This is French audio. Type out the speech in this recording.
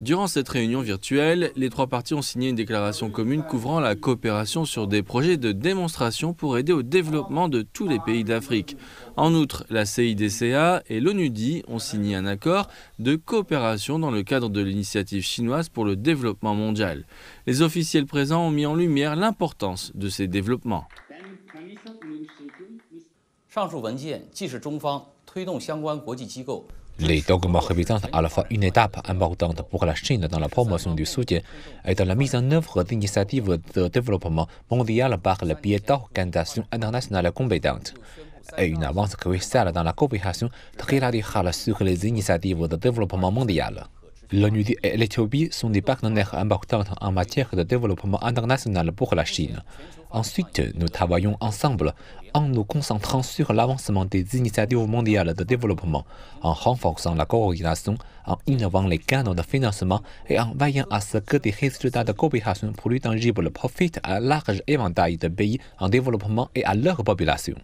Durant cette réunion virtuelle, les trois parties ont signé une déclaration commune couvrant la coopération sur des projets de démonstration pour aider au développement de tous les pays d'Afrique. En outre, la CIDCA et l'ONUDI ont signé un accord de coopération dans le cadre de l'initiative chinoise pour le développement mondial. Les officiels présents ont mis en lumière l'importance de ces développements. Les dogmes représentent à la fois une étape importante pour la Chine dans la promotion du soutien et dans la mise en œuvre d'initiatives de développement mondial par le biais d'organisations internationales compétentes et une avance cruciale dans la coopération radicale sur les initiatives de développement mondial. L'ONU et eh, l'Éthiopie sont des partenaires importants en matière de développement international pour la Chine. Ensuite, nous travaillons ensemble en nous concentrant sur l'avancement des initiatives mondiales de développement, en renforçant la coordination, en innovant les canaux de financement et en veillant à ce que des résultats de coopération plus tangibles profitent à large éventail de pays en développement et à leur population.